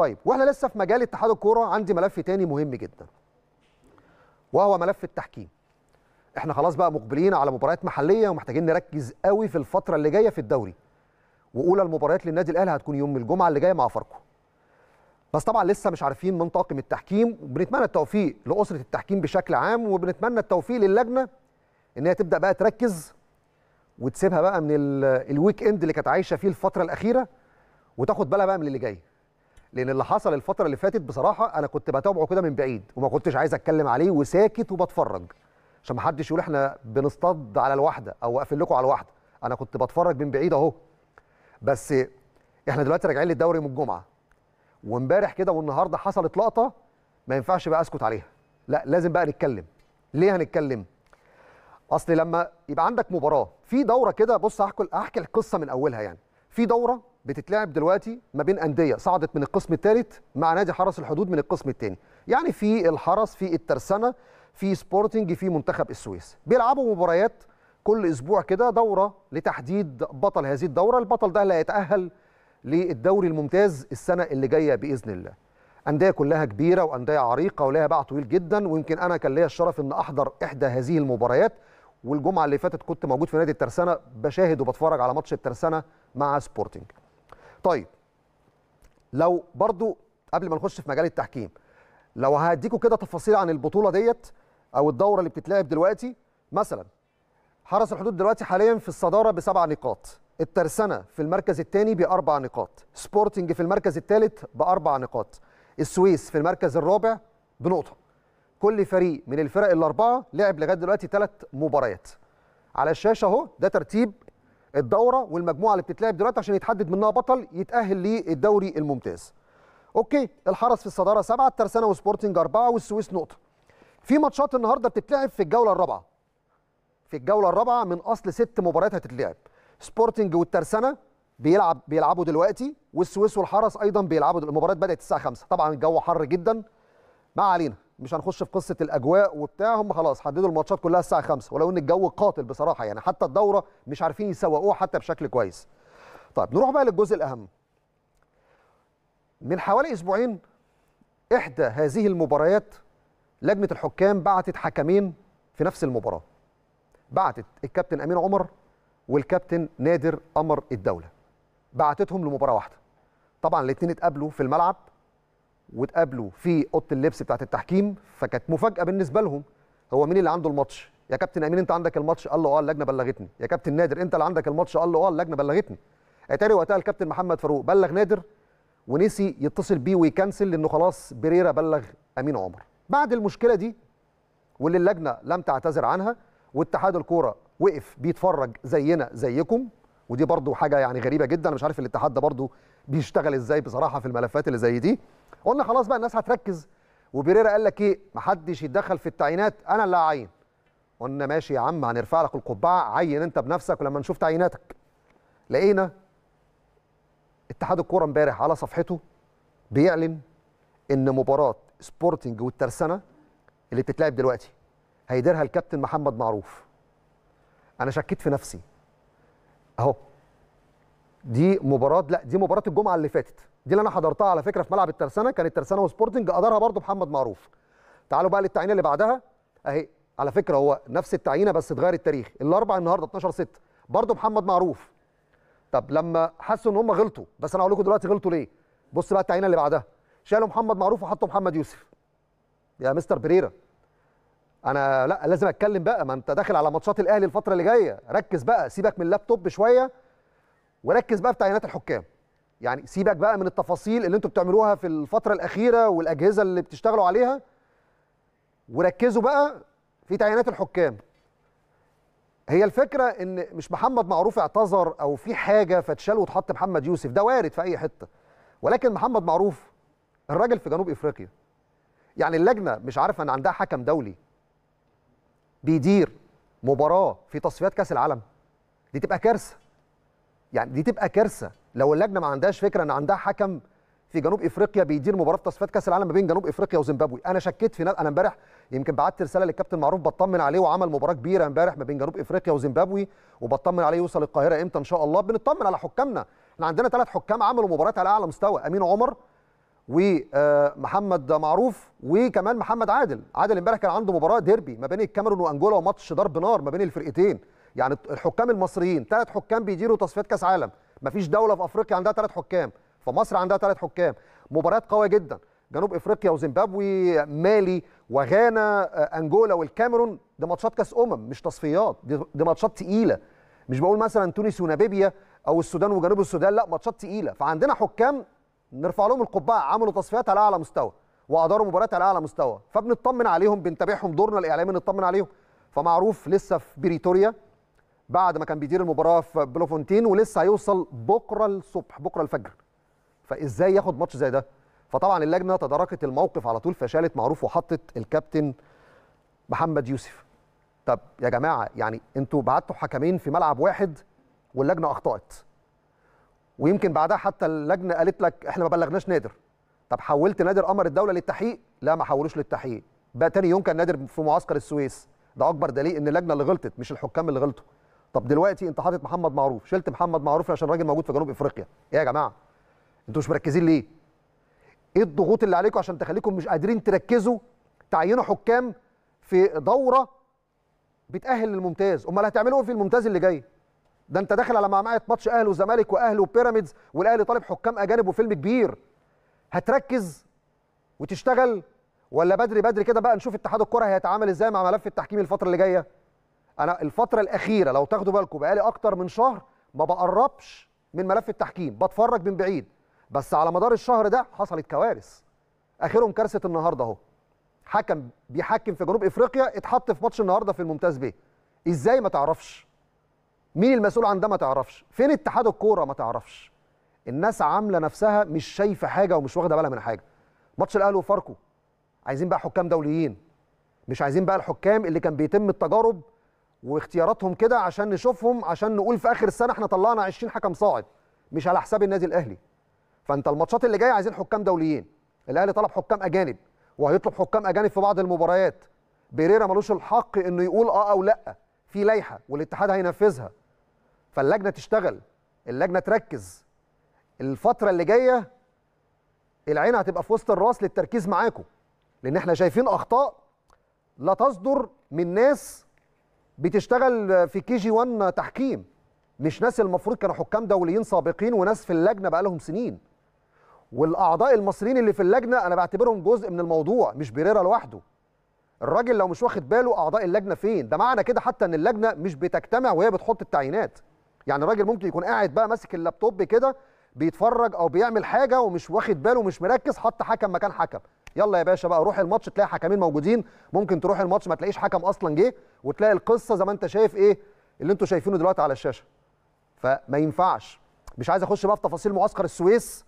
طيب واحنا لسه في مجال اتحاد الكوره عندي ملف تاني مهم جدا وهو ملف التحكيم احنا خلاص بقى مقبلين على مباريات محليه ومحتاجين نركز قوي في الفتره اللي جايه في الدوري واولى المباريات للنادي الاهلي هتكون يوم الجمعه اللي جايه مع فاركو بس طبعا لسه مش عارفين من طاقم التحكيم وبنتمنى التوفيق لاسره التحكيم بشكل عام وبنتمنى التوفيق للجنه ان هي تبدا بقى تركز وتسيبها بقى من الويك اند اللي كانت عايشه فيه الفتره الاخيره وتاخد بالها بقى من اللي جاي لان اللي حصل الفتره اللي فاتت بصراحه انا كنت بتابعه كده من بعيد وما كنتش عايز اتكلم عليه وساكت وبتفرج عشان ما حدش يقول احنا بنصطاد على الواحده او واقفين لكم على الواحده انا كنت بتفرج من بعيد اهو بس احنا دلوقتي راجعين للدوري من الجمعه وامبارح كده والنهارده حصلت لقطه ما ينفعش بقى اسكت عليها لا لازم بقى نتكلم ليه هنتكلم اصل لما يبقى عندك مباراه في دوره كده بص احكي هحكي القصه من اولها يعني في دوره بتتلعب دلوقتي ما بين انديه صعدت من القسم الثالث مع نادي حرس الحدود من القسم الثاني يعني في الحرس في الترسانه في سبورتنج في منتخب السويس بيلعبوا مباريات كل اسبوع كده دوره لتحديد بطل هذه الدوره البطل ده اللي هيتاهل للدوري الممتاز السنه اللي جايه باذن الله انديه كلها كبيره وانديه عريقه ولها باع طويل جدا ويمكن انا كان ليا الشرف ان احضر احدى هذه المباريات والجمعه اللي فاتت كنت موجود في نادي الترسانه بشاهد وبتفرج على ماتش الترسانه مع سبورتنج طيب لو برضو قبل ما نخش في مجال التحكيم لو هديكوا كده تفاصيل عن البطوله ديت او الدوره اللي بتتلعب دلوقتي مثلا حرس الحدود دلوقتي حاليا في الصداره بسبع نقاط الترسنة في المركز الثاني باربع نقاط سبورتنج في المركز الثالث باربع نقاط السويس في المركز الرابع بنقطه كل فريق من الفرق الاربعه لعب لغايه دلوقتي ثلاث مباريات على الشاشه اهو ده ترتيب الدوره والمجموعه اللي بتتلعب دلوقتي عشان يتحدد منها بطل يتاهل للدوري الممتاز. اوكي الحرس في الصداره سبعه الترسانه وسبورتنج اربعه والسويس نقطه. في ماتشات النهارده بتتلعب في الجوله الرابعه. في الجوله الرابعه من اصل ست مباريات هتتلعب. سبورتنج والترسانه بيلعب بيلعبوا دلوقتي والسويس والحرس ايضا بيلعبوا المباريات بدات الساعه 5 طبعا الجو حر جدا ما علينا مش هنخش في قصه الاجواء وبتاع هم خلاص حددوا الماتشات كلها الساعه 5 ولو ان الجو قاتل بصراحه يعني حتى الدوره مش عارفين يسوقوها حتى بشكل كويس. طيب نروح بقى للجزء الاهم. من حوالي اسبوعين احدى هذه المباريات لجنه الحكام بعتت حكمين في نفس المباراه. بعتت الكابتن امين عمر والكابتن نادر قمر الدوله. بعتتهم لمباراه واحده. طبعا الاثنين اتقابلوا في الملعب واتقابلوا في اوضه اللبس بتاعه التحكيم فكانت مفاجاه بالنسبه لهم هو مين اللي عنده الماتش يا كابتن امين انت عندك الماتش قال له اه اللجنه بلغتني يا كابتن نادر انت اللي عندك الماتش قال له اه اللجنه بلغتني اتاري وقتها الكابتن محمد فاروق بلغ نادر ونسي يتصل بيه ويكنسل لانه خلاص بريرا بلغ امين عمر بعد المشكله دي واللي اللجنه لم تعتذر عنها واتحاد الكوره وقف بيتفرج زينا زيكم ودي برضو حاجه يعني غريبه جدا انا مش عارف الاتحاد ده برضو بيشتغل ازاي بصراحه في الملفات اللي زي دي قلنا خلاص بقى الناس هتركز وبيريرا قال لك ايه محدش يتدخل في التعيينات انا اللي هعين قلنا ماشي يا عم هنرفع لك القبعه عين انت بنفسك ولما نشوف تعييناتك لقينا اتحاد الكوره امبارح على صفحته بيعلن ان مباراه سبورتنج والترسانه اللي بتتلعب دلوقتي هيديرها الكابتن محمد معروف انا شكيت في نفسي اهو دي مباراه لا دي مباراه الجمعه اللي فاتت دي اللي انا حضرتها على فكره في ملعب الترسانه كانت الترسانه وسبورتنج ادارها برضو محمد معروف تعالوا بقى للتعيينه اللي بعدها اهي على فكره هو نفس التعيينه بس اتغير التاريخ الاربع النهارده 12 6 برضو محمد معروف طب لما حسوا ان هم غلطوا بس انا هقول لكم دلوقتي غلطوا ليه بص بقى التعيينه اللي بعدها شالوا محمد معروف وحطوا محمد يوسف يا مستر بريرا انا لا لازم اتكلم بقى ما انت داخل على ماتشات الاهلي الفتره اللي جايه ركز بقى سيبك من اللابتوب شويه وركز بقى في تعيينات الحكام يعني سيبك بقى من التفاصيل اللي انتوا بتعملوها في الفتره الاخيره والاجهزه اللي بتشتغلوا عليها وركزوا بقى في تعيينات الحكام هي الفكره ان مش محمد معروف اعتذر او في حاجه فتشال وتحط محمد يوسف ده وارد في اي حته ولكن محمد معروف الراجل في جنوب افريقيا يعني اللجنه مش عارفه ان عندها حكم دولي بيدير مباراه في تصفيات كاس العالم دي تبقى كارثه يعني دي تبقى كارثه لو اللجنه ما عندهاش فكره ان عندها حكم في جنوب افريقيا بيدير مباراه تصفيات كاس العالم ما بين جنوب افريقيا وزيمبابوي انا شكيت في ناس انا امبارح يمكن بعت رساله للكابتن معروف بطمن عليه وعمل مباراه كبيره امبارح ما بين جنوب افريقيا وزيمبابوي وبطمن عليه يوصل القاهره امتى ان شاء الله بنطمن على حكامنا احنا عندنا ثلاث حكام عملوا مباريات على اعلى مستوى امين عمر ومحمد آه، معروف وكمان محمد عادل عادل امبارح كان عنده مباراه ديربي ما بين الكاميرون وانجولا وماتش ضرب نار ما بين الفرقتين يعني الحكام المصريين ثلاث حكام بيديروا تصفيات كاس عالم مفيش دوله في افريقيا عندها ثلاث حكام فمصر عندها ثلاث حكام مباريات قويه جدا جنوب افريقيا وزيمبابوي مالي وغانا آه، انجولا والكاميرون دي ماتشات كاس امم مش تصفيات دي ماتشات تقيله مش بقول مثلا تونس ونابيبيا او السودان وجنوب السودان لا ماتشات تقيله فعندنا حكام نرفع لهم القبعه عملوا تصفيات على اعلى مستوى واداروا مباريات على اعلى مستوى فبنطمن عليهم بنتابعهم دورنا الاعلامي نطمن عليهم فمعروف لسه في بريتوريا بعد ما كان بيدير المباراه في بلوفونتين ولسه هيوصل بكره الصبح بكره الفجر فازاي ياخد ماتش زي ده فطبعا اللجنه تداركت الموقف على طول فشالت معروف وحطت الكابتن محمد يوسف طب يا جماعه يعني انتوا بعتوا حكمين في ملعب واحد واللجنه اخطات ويمكن بعدها حتى اللجنه قالت لك احنا ما بلغناش نادر طب حولت نادر امر الدوله للتحقيق لا ما حولوش للتحقيق بقى تاني يوم كان نادر في معسكر السويس ده اكبر دليل ان اللجنه اللي غلطت مش الحكام اللي غلطوا طب دلوقتي انت حاطط محمد معروف شلت محمد معروف عشان راجل موجود في جنوب افريقيا ايه يا جماعه انتوا مش مركزين ليه ايه الضغوط اللي عليكم عشان تخليكم مش قادرين تركزوا تعينوا حكام في دوره بتاهل للممتاز امال هتعملوا ايه في الممتاز اللي جاي ده انت داخل على معمعه ماتش اهلي وزمالك واهلي وبيراميدز والاهلي طالب حكام اجانب وفيلم كبير هتركز وتشتغل ولا بدري بدري كده بقى نشوف اتحاد الكره هيتعامل ازاي مع ملف التحكيم الفتره اللي جايه انا الفتره الاخيره لو تاخدوا بالكم بقالي اكتر من شهر ما بقربش من ملف التحكيم بتفرج من بعيد بس على مدار الشهر ده حصلت كوارث اخرهم كارثه النهارده اهو حكم بيحكم في جنوب افريقيا اتحط في ماتش النهارده في الممتاز بيه ازاي ما تعرفش مين المسؤول عن ده ما تعرفش فين اتحاد الكوره ما تعرفش الناس عامله نفسها مش شايفه حاجه ومش واخده بالها من حاجه ماتش الاهلي وفاركو عايزين بقى حكام دوليين مش عايزين بقى الحكام اللي كان بيتم التجارب واختياراتهم كده عشان نشوفهم عشان نقول في اخر السنه احنا طلعنا 20 حكم صاعد مش على حساب النادي الاهلي فانت الماتشات اللي جايه عايزين حكام دوليين الاهلي طلب حكام اجانب وهيطلب حكام اجانب في بعض المباريات بيريرا ملوش الحق انه يقول اه او لا في لائحه والاتحاد هينفذها فاللجنه تشتغل اللجنه تركز الفتره اللي جايه العين هتبقى في وسط الراس للتركيز معاكم لان احنا شايفين اخطاء لا تصدر من ناس بتشتغل في كي جي 1 تحكيم مش ناس المفروض كانوا حكام دوليين سابقين وناس في اللجنه بقالهم سنين والاعضاء المصريين اللي في اللجنه انا بعتبرهم جزء من الموضوع مش بريرا لوحده الراجل لو مش واخد باله اعضاء اللجنه فين ده معنى كده حتى ان اللجنه مش بتجتمع وهي بتحط التعيينات يعني الراجل ممكن يكون قاعد بقى ماسك اللابتوب كده بيتفرج او بيعمل حاجه ومش واخد باله ومش مركز حط حكم مكان حكم يلا يا باشا بقى روح الماتش تلاقي حكمين موجودين ممكن تروح الماتش ما تلاقيش حكم اصلا جه وتلاقي القصه زي ما انت شايف ايه اللي انتوا شايفينه دلوقتي على الشاشه فما ينفعش مش عايز اخش بقى في تفاصيل معسكر السويس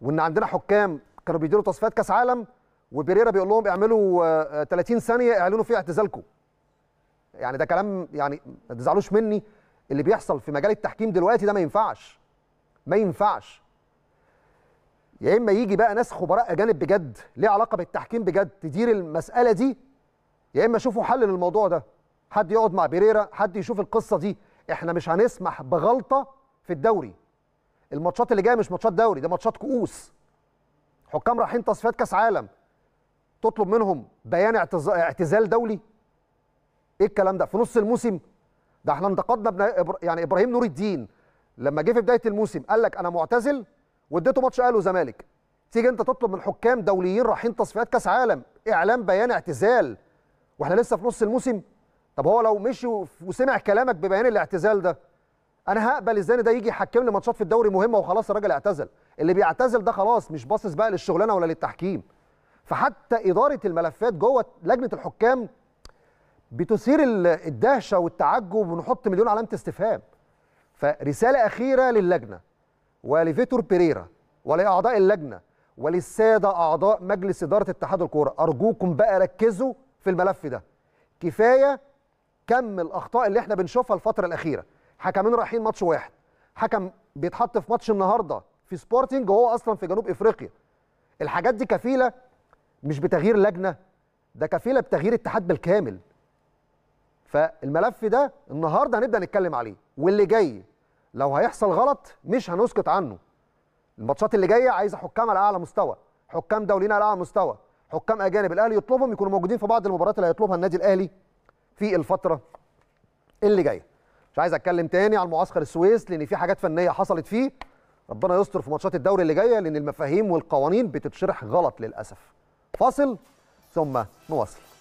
وان عندنا حكام كانوا بيديروا تصفيات كاس عالم وبيريرا بيقول لهم اعملوا 30 آه، ثانيه اعلنوا فيها اعتزالكم يعني ده كلام يعني ما تزعلوش مني اللي بيحصل في مجال التحكيم دلوقتي ده ما ينفعش ما ينفعش يا اما يجي بقى ناس خبراء اجانب بجد ليه علاقه بالتحكيم بجد تدير المساله دي يا اما شوفوا حل للموضوع ده حد يقعد مع بيريرا حد يشوف القصه دي احنا مش هنسمح بغلطه في الدوري الماتشات اللي جايه مش ماتشات دوري ده ماتشات كؤوس حكام رايحين تصفيات كاس عالم تطلب منهم بيان اعتزال دولي ايه الكلام ده في نص الموسم ده احنا انتقدنا يعني ابراهيم نور الدين لما جه في بدايه الموسم قال لك انا معتزل واديته ماتش اهلي وزمالك تيجي انت تطلب من حكام دوليين رايحين تصفيات كاس عالم اعلام بيان اعتزال واحنا لسه في نص الموسم طب هو لو مشي وسمع كلامك ببيان الاعتزال ده انا هقبل ازاي ده يجي يحكم لي ماتشات في الدوري مهمه وخلاص الراجل اعتزل اللي بيعتزل ده خلاص مش باصص بقى للشغلانه ولا للتحكيم فحتى اداره الملفات جوه لجنه الحكام بتثير الدهشه والتعجب ونحط مليون علامه استفهام فرساله اخيره للجنه ولفيتور بيريرا ولاعضاء اللجنه وللساده اعضاء مجلس اداره اتحاد الكوره ارجوكم بقى ركزوا في الملف ده كفايه كم الاخطاء اللي احنا بنشوفها الفتره الاخيره حكمين رايحين ماتش واحد حكم بيتحط في ماتش النهارده في سبورتنج وهو اصلا في جنوب افريقيا الحاجات دي كفيله مش بتغيير لجنه ده كفيله بتغيير اتحاد بالكامل فالملف ده النهارده هنبدا نتكلم عليه واللي جاي لو هيحصل غلط مش هنسكت عنه الماتشات اللي جايه عايزه حكام على اعلى مستوى حكام دوليين على اعلى مستوى حكام اجانب الاهلي يطلبهم يكونوا موجودين في بعض المباريات اللي هيطلبها النادي الاهلي في الفتره اللي جايه مش عايز اتكلم تاني على معسكر السويس لان في حاجات فنيه حصلت فيه ربنا يستر في ماتشات الدوري اللي جايه لان المفاهيم والقوانين بتتشرح غلط للاسف فاصل ثم نواصل